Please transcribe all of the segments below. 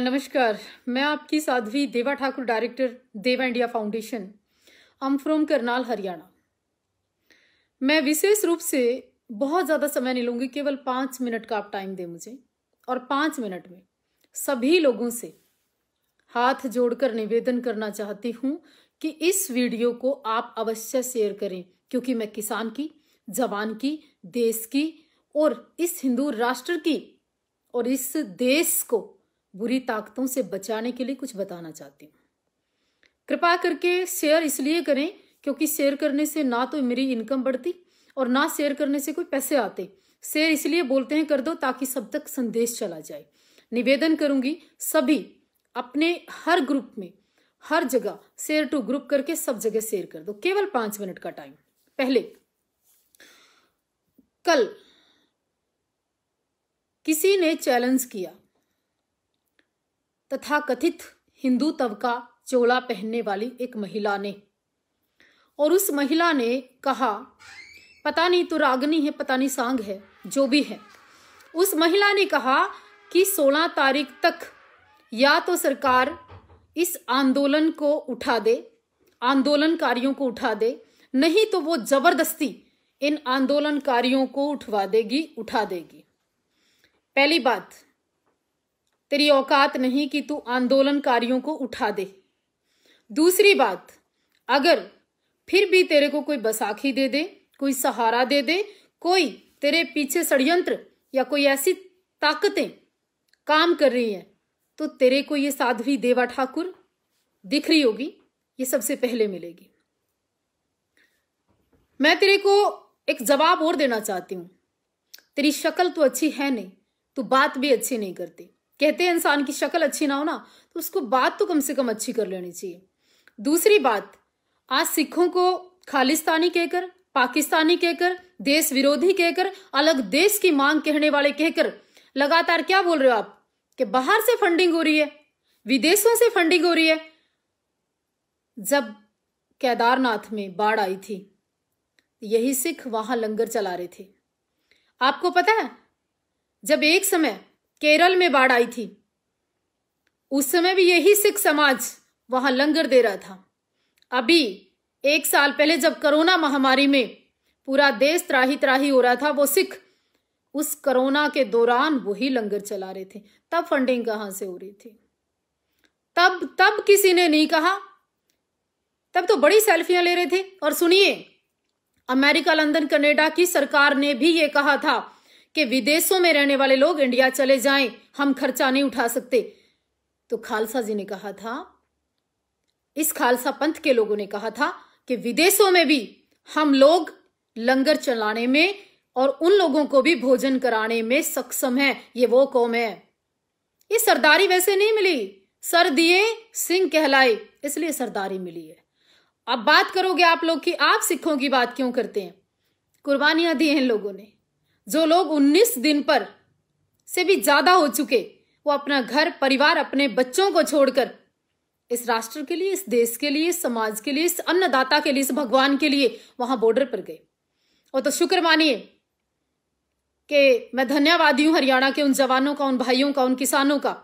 नमस्कार मैं आपकी Sadhvi Deva Thakur director Deva India foundation हम फ्रॉम करनाल हरियाणा मैं विशेष रूप से बहुत ज़्यादा समय नहीं लूँगी केवल पाँच मिनट का आप टाइम दें मुझे और पाँच मिनट में सभी लोगों से हाथ जोड़कर निवेदन करना चाहती हूँ कि इस वीडियो को आप अवश्य शेयर करें क्योंकि मैं किसान की जवान की देश की और इस हिंदू राष्ट्र की और इस देश को बुरी ताकतों से बचाने के लिए कुछ बताना चाहती हूँ कृपा करके शेयर इसलिए करें क्योंकि शेयर करने से ना तो मेरी इनकम बढ़ती और ना शेयर करने से कोई पैसे आते शेयर इसलिए बोलते हैं कर दो ताकि सब तक संदेश चला जाए निवेदन करूंगी सभी अपने हर ग्रुप में हर जगह शेयर टू ग्रुप करके सब जगह शेयर कर दो केवल पांच मिनट का टाइम पहले कल किसी ने चैलेंज किया तथा कथित हिंदू तबका चोला पहनने वाली एक महिला ने और उस महिला ने कहा पता नहीं तो रागनी है पता नहीं सांग है जो भी है उस महिला ने कहा कि 16 तारीख तक या तो सरकार इस आंदोलन को उठा दे आंदोलनकारियों को उठा दे नहीं तो वो जबरदस्ती इन आंदोलनकारियों को उठवा देगी उठा देगी पहली बात तेरी औकात नहीं कि तू आंदोलनकारियों को उठा दे दूसरी बात अगर फिर भी तेरे को कोई बसाखी दे दे कोई सहारा दे दे कोई तेरे पीछे षडयंत्र या कोई ऐसी ताकतें काम कर रही हैं तो तेरे को ये साध्वी देवा ठाकुर दिख रही होगी ये सबसे पहले मिलेगी मैं तेरे को एक जवाब और देना चाहती हूं तेरी शक्ल तो अच्छी है नहीं तू बात भी अच्छी नहीं करती कहते हैं इंसान की शक्ल अच्छी ना हो ना तो उसको बात तो कम से कम अच्छी कर लेनी चाहिए दूसरी बात आज सिखों को खालिस्तानी कहकर पाकिस्तानी कहकर देश विरोधी कहकर अलग देश की मांग कहने वाले कहकर लगातार क्या बोल रहे हो आप कि बाहर से फंडिंग हो रही है विदेशों से फंडिंग हो रही है जब केदारनाथ में बाढ़ आई थी यही सिख वहां लंगर चला रहे थे आपको पता है जब एक समय केरल में बाढ़ आई थी उस समय भी यही सिख समाज वहां लंगर दे रहा था अभी एक साल पहले जब कोरोना महामारी में पूरा देश त्राही त्राही हो रहा था वो सिख उस कोरोना के दौरान वही लंगर चला रहे थे तब फंडिंग कहां से हो रही थी तब तब किसी ने नहीं कहा तब तो बड़ी सेल्फियां ले रहे थे और सुनिए अमेरिका लंदन कनेडा की सरकार ने भी ये कहा था कि विदेशों में रहने वाले लोग इंडिया चले जाएं हम खर्चा नहीं उठा सकते तो खालसा जी ने कहा था इस खालसा पंथ के लोगों ने कहा था कि विदेशों में भी हम लोग लंगर चलाने में और उन लोगों को भी भोजन कराने में सक्षम है ये वो कौम है ये सरदारी वैसे नहीं मिली सर दिए सिंह कहलाए इसलिए सरदारी मिली है अब बात करोगे आप लोग की आप सिखों की बात क्यों करते हैं कुर्बानियां दी हैं इन लोगों ने जो लोग 19 दिन पर से भी ज्यादा हो चुके वो अपना घर परिवार अपने बच्चों को छोड़कर इस राष्ट्र के लिए इस देश के लिए समाज के लिए इस अन्नदाता के लिए इस भगवान के लिए वहां बॉर्डर पर गए और तो शुक्र मानिए कि मैं धन्यवाद हूं हरियाणा के उन जवानों का उन भाइयों का उन किसानों का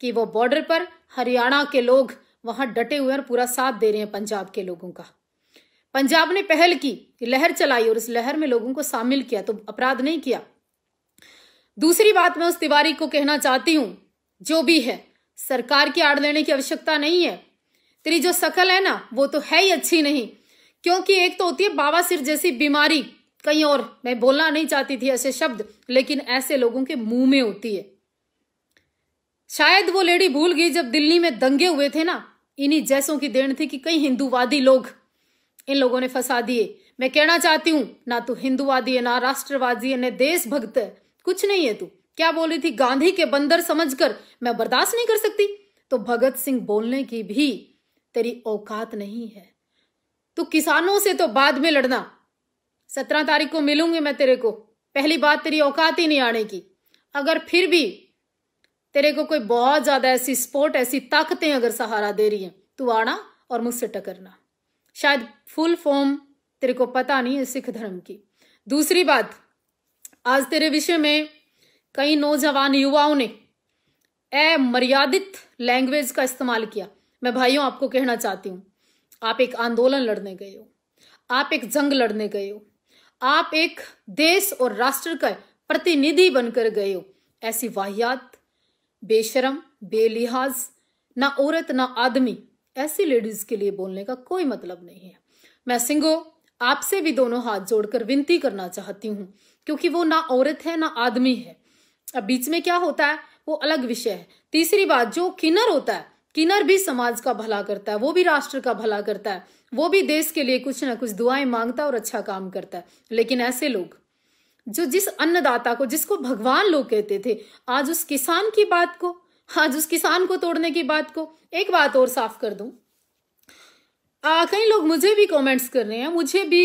कि वो बॉर्डर पर हरियाणा के लोग वहां डटे हुए और पूरा साथ दे रहे हैं पंजाब के लोगों का पंजाब ने पहल की लहर चलाई और इस लहर में लोगों को शामिल किया तो अपराध नहीं किया दूसरी बात मैं उस तिवारी को कहना चाहती हूं जो भी है सरकार की आड़ लेने की आवश्यकता नहीं है तेरी जो सकल है ना वो तो है ही अच्छी नहीं क्योंकि एक तो होती है बाबा सिर जैसी बीमारी कहीं और मैं बोलना नहीं चाहती थी ऐसे शब्द लेकिन ऐसे लोगों के मुंह में होती है शायद वो लेडी भूल गई जब दिल्ली में दंगे हुए थे ना इन्हीं जैसों की देन थी कि कई हिंदूवादी लोग इन लोगों ने फंसा दिए मैं कहना चाहती हूँ ना तू हिंदुवादी है ना राष्ट्रवादी है ना देशभक्त है कुछ नहीं है तू क्या बोल रही थी गांधी के बंदर समझकर मैं बर्दाश्त नहीं कर सकती तो भगत सिंह बोलने की भी तेरी औकात नहीं है तू किसानों से तो बाद में लड़ना सत्रह तारीख को मिलूंगी मैं तेरे को पहली बात तेरी औकात ही नहीं आने की अगर फिर भी तेरे को कोई बहुत ज्यादा ऐसी स्पोर्ट ऐसी ताकतें अगर सहारा दे रही हैं तू आना और मुझसे टकरना शायद फुल फॉर्म तेरे को पता नहीं है सिख धर्म की दूसरी बात आज तेरे विषय में कई नौजवान युवाओं ने अमर्यादित लैंग्वेज का इस्तेमाल किया मैं भाइयों आपको कहना चाहती हूं आप एक आंदोलन लड़ने गए हो आप एक जंग लड़ने गए हो आप एक देश और राष्ट्र का प्रतिनिधि बनकर गए हो ऐसी वाहियात बेशरम बेलिहाज ना औरत ना आदमी ऐसी लेडीज के लिए बोलने का कोई मतलब नहीं है मैं सिंगो आपसे भी दोनों हाथ जोड़कर विनती करना चाहती हूँ क्योंकि वो ना औरत है ना आदमी है अब बीच में क्या होता है वो अलग विषय है तीसरी बात जो किन्नर होता है किन्नर भी समाज का भला करता है वो भी राष्ट्र का भला करता है वो भी देश के लिए कुछ ना कुछ दुआएं मांगता है और अच्छा काम करता है लेकिन ऐसे लोग जो जिस अन्नदाता को जिसको भगवान लोग कहते थे आज उस किसान की बात को आज उस किसान को तोड़ने की बात को एक बात और साफ कर दूं आ, कई लोग मुझे भी कमेंट्स कर रहे हैं मुझे भी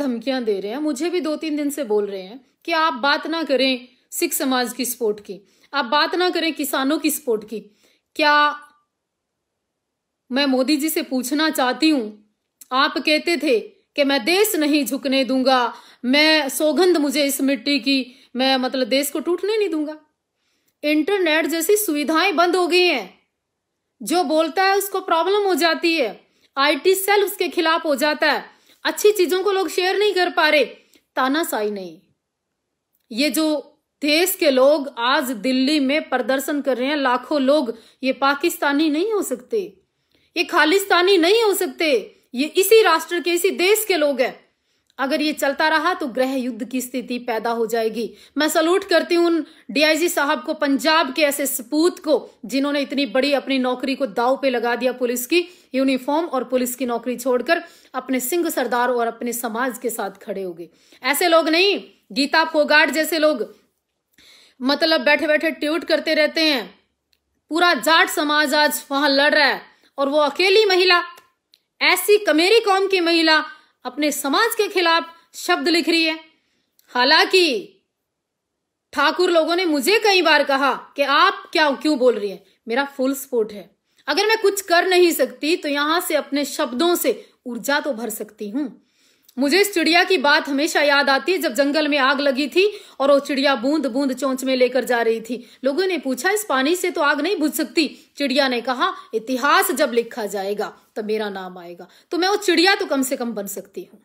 धमकियां दे रहे हैं मुझे भी दो तीन दिन से बोल रहे हैं कि आप बात ना करें सिख समाज की सपोर्ट की आप बात ना करें किसानों की सपोर्ट की क्या मैं मोदी जी से पूछना चाहती हूं आप कहते थे कि मैं देश नहीं झुकने दूंगा मैं सौगंध मुझे इस मिट्टी की मैं मतलब देश को टूटने नहीं दूंगा इंटरनेट जैसी सुविधाएं बंद हो गई हैं जो बोलता है उसको प्रॉब्लम हो जाती है आईटी सेल उसके खिलाफ हो जाता है अच्छी चीजों को लोग शेयर नहीं कर पा रहे तानाशाही नहीं ये जो देश के लोग आज दिल्ली में प्रदर्शन कर रहे हैं लाखों लोग ये पाकिस्तानी नहीं हो सकते ये खालिस्तानी नहीं हो सकते ये इसी राष्ट्र के इसी देश के लोग हैं अगर ये चलता रहा तो ग्रह युद्ध की स्थिति पैदा हो जाएगी मैं सलूट करती हूँ उन डीआईजी साहब को पंजाब के ऐसे सपूत को जिन्होंने इतनी बड़ी अपनी नौकरी को दाव पे लगा दिया पुलिस की यूनिफॉर्म और पुलिस की नौकरी छोड़कर अपने सिंह सरदार और अपने समाज के साथ खड़े हो गए ऐसे लोग नहीं गीता फोगाट जैसे लोग मतलब बैठे बैठे ट्यूट करते रहते हैं पूरा जाट समाज आज वहां लड़ रहा है और वो अकेली महिला ऐसी कमेरी कौम की महिला अपने समाज के खिलाफ शब्द लिख रही है हालांकि ठाकुर लोगों ने मुझे कई बार कहा कि आप क्या क्यों बोल रही है मेरा फुल सपोर्ट है अगर मैं कुछ कर नहीं सकती तो यहां से अपने शब्दों से ऊर्जा तो भर सकती हूं मुझे इस चिड़िया की बात हमेशा याद आती है जब जंगल में आग लगी थी और वो चिड़िया बूंद बूंद चोंच में लेकर जा रही थी लोगों ने पूछा इस पानी से तो आग नहीं बुझ सकती चिड़िया ने कहा इतिहास जब लिखा जाएगा तब मेरा नाम आएगा तो मैं वो चिड़िया तो कम से कम बन सकती हूँ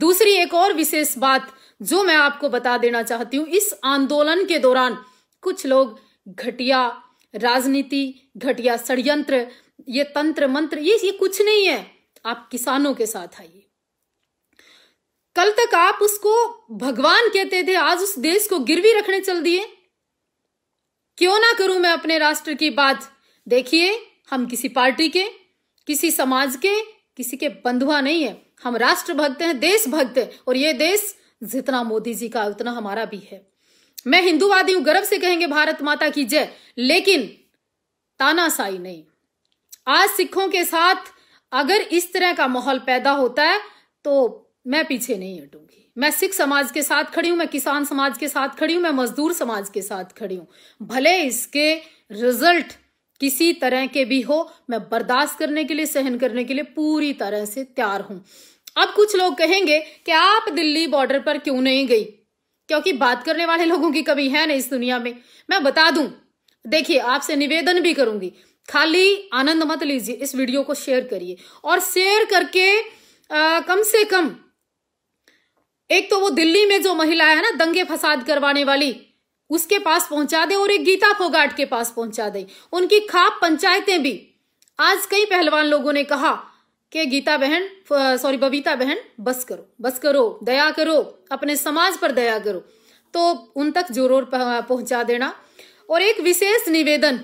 दूसरी एक और विशेष बात जो मैं आपको बता देना चाहती हूँ इस आंदोलन के दौरान कुछ लोग घटिया राजनीति घटिया षडयंत्र ये तंत्र मंत्र ये ये कुछ नहीं है आप किसानों के साथ आइए कल तक आप उसको भगवान कहते थे आज उस देश को गिरवी रखने चल दिए क्यों ना करूं मैं अपने राष्ट्र की बात देखिए हम किसी पार्टी के किसी समाज के किसी के बंधुआ नहीं है हम राष्ट्र भक्त हैं देश भक्त हैं और ये देश जितना मोदी जी का उतना हमारा भी है मैं हिंदूवादी हूं गर्व से कहेंगे भारत माता की जय लेकिन तानाशाही नहीं आज सिखों के साथ अगर इस तरह का माहौल पैदा होता है तो मैं पीछे नहीं हटूंगी मैं सिख समाज के साथ खड़ी हूं मैं किसान समाज के साथ खड़ी हूं मैं मजदूर समाज के साथ खड़ी हूं भले इसके रिजल्ट किसी तरह के भी हो मैं बर्दाश्त करने के लिए सहन करने के लिए पूरी तरह से तैयार हूं अब कुछ लोग कहेंगे कि आप दिल्ली बॉर्डर पर क्यों नहीं गई क्योंकि बात करने वाले लोगों की कमी है नहीं इस दुनिया में मैं बता दूं देखिए आपसे निवेदन भी करूंगी खाली आनंद मत लीजिए इस वीडियो को शेयर करिए और शेयर करके आ, कम से कम एक तो वो दिल्ली में जो महिला है ना दंगे फसाद करवाने वाली उसके पास पहुंचा दे और एक गीता फोगाट के पास पहुंचा दे उनकी खाप पंचायतें भी आज कई पहलवान लोगों ने कहा कि गीता बहन सॉरी बबीता बहन बस करो बस करो दया करो अपने समाज पर दया करो तो उन तक जोर पहुंचा देना और एक विशेष निवेदन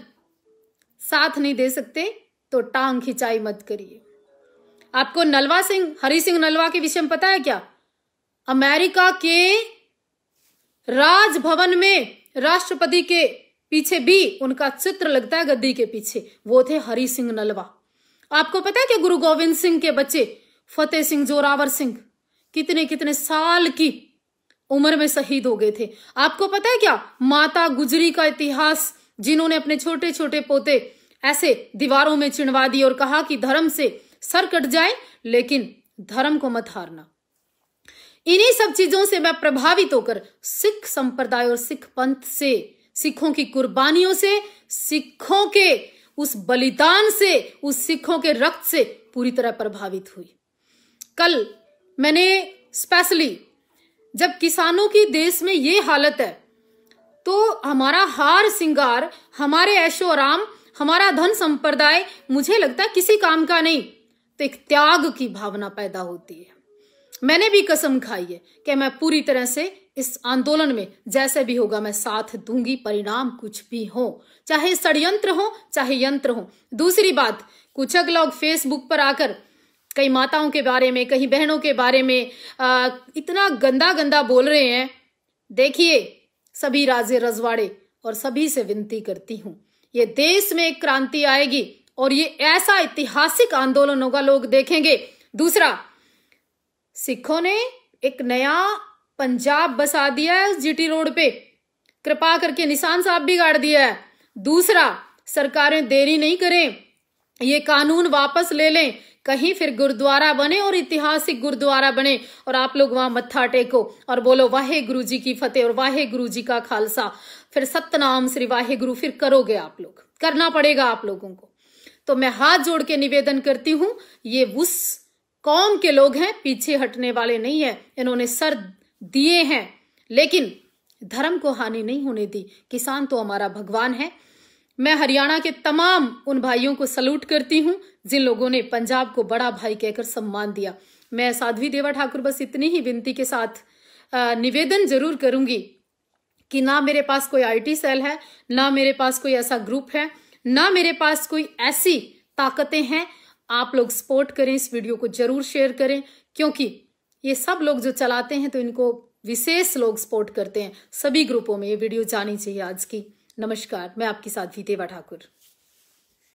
साथ नहीं दे सकते तो टांग खिंचाई मत करिए आपको नलवा सिंह हरि सिंह नलवा के विषय में पता है क्या अमेरिका के राजभवन में राष्ट्रपति के पीछे भी उनका चित्र लगता है गद्दी के पीछे वो थे हरि सिंह नलवा आपको पता है कि गुरु गोविंद सिंह के बच्चे फतेह सिंह जोरावर सिंह कितने कितने साल की उम्र में शहीद हो गए थे आपको पता है क्या माता गुजरी का इतिहास जिन्होंने अपने छोटे छोटे पोते ऐसे दीवारों में चिणवा दिए और कहा कि धर्म से सर कट जाए लेकिन धर्म को मत हारना इन्हीं सब चीजों से मैं प्रभावित होकर सिख संप्रदाय और सिख पंथ से सिखों की कुर्बानियों से सिखों के उस बलिदान से उस सिखों के रक्त से पूरी तरह प्रभावित हुई कल मैंने स्पेशली जब किसानों की देश में ये हालत है तो हमारा हार सिंगार हमारे ऐशो आराम हमारा धन संप्रदाय मुझे लगता है किसी काम का नहीं तो एक त्याग की भावना पैदा होती है मैंने भी कसम खाई है कि मैं पूरी तरह से इस आंदोलन में जैसे भी होगा मैं साथ दूंगी परिणाम कुछ भी हो चाहे षडयंत्र हो चाहे यंत्र हो दूसरी बात कुछ लोग फेसबुक पर आकर कई माताओं के बारे में कहीं बहनों के बारे में आ, इतना गंदा गंदा बोल रहे हैं देखिए सभी राजे रजवाड़े और सभी से विनती करती हूं ये देश में एक क्रांति आएगी और ये ऐसा ऐतिहासिक आंदोलन होगा लोग देखेंगे दूसरा सिखों ने एक नया पंजाब बसा दिया है जीटी रोड पे कृपा करके निशान साहब भी गाड़ दिया है दूसरा सरकारें देरी नहीं करें ये कानून वापस ले लें कहीं फिर गुरुद्वारा बने और ऐतिहासिक गुरुद्वारा बने और आप लोग वहां मत्था टेको और बोलो वाहे गुरु जी की फतेह और वाहे गुरु जी का खालसा फिर सतनाम श्री वाहे गुरु फिर करोगे आप लोग करना पड़ेगा आप लोगों को तो मैं हाथ जोड़ के निवेदन करती हूं ये उस कौम के लोग हैं पीछे हटने वाले नहीं है इन्होंने सर दिए हैं लेकिन धर्म को हानि नहीं होने दी किसान तो हमारा भगवान है मैं हरियाणा के तमाम उन भाइयों को सल्यूट करती हूँ जिन लोगों ने पंजाब को बड़ा भाई कहकर सम्मान दिया मैं साध्वी देवा ठाकुर बस इतनी ही विनती के साथ निवेदन जरूर करूंगी कि ना मेरे पास कोई आईटी सेल है ना मेरे पास कोई ऐसा ग्रुप है ना मेरे पास कोई ऐसी ताकतें हैं आप लोग सपोर्ट करें इस वीडियो को जरूर शेयर करें क्योंकि ये सब लोग जो चलाते हैं तो इनको विशेष लोग सपोर्ट करते हैं सभी ग्रुपों में ये वीडियो जानी चाहिए आज की नमस्कार मैं आपके साथ विदेवा ठाकुर